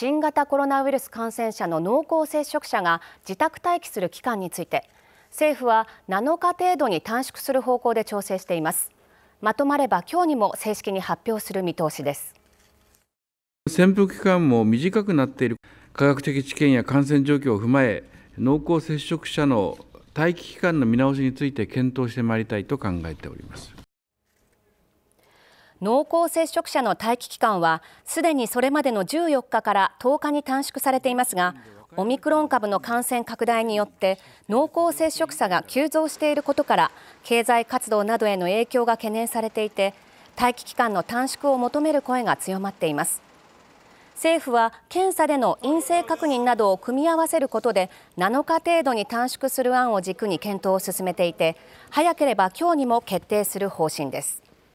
新型コロナウイルス感染者の濃厚接触者が自宅待機する期間について政府は7日程度に短縮する方向で調整していますまとまれば今日にも正式に発表する見通しです潜伏期間も短くなっている科学的知見や感染状況を踏まえ濃厚接触者の待機期間の見直しについて検討してまいりたいと考えております濃厚接触者の待機期間はすでにそれまでの14日から10日に短縮されていますがオミクロン株の感染拡大によって濃厚接触者が急増していることから経済活動などへの影響が懸念されていて待機期間の短縮を求める声が強まっています政府は検査での陰性確認などを組み合わせることで7日程度に短縮する案を軸に検討を進めていて早ければ今日にも決定する方針です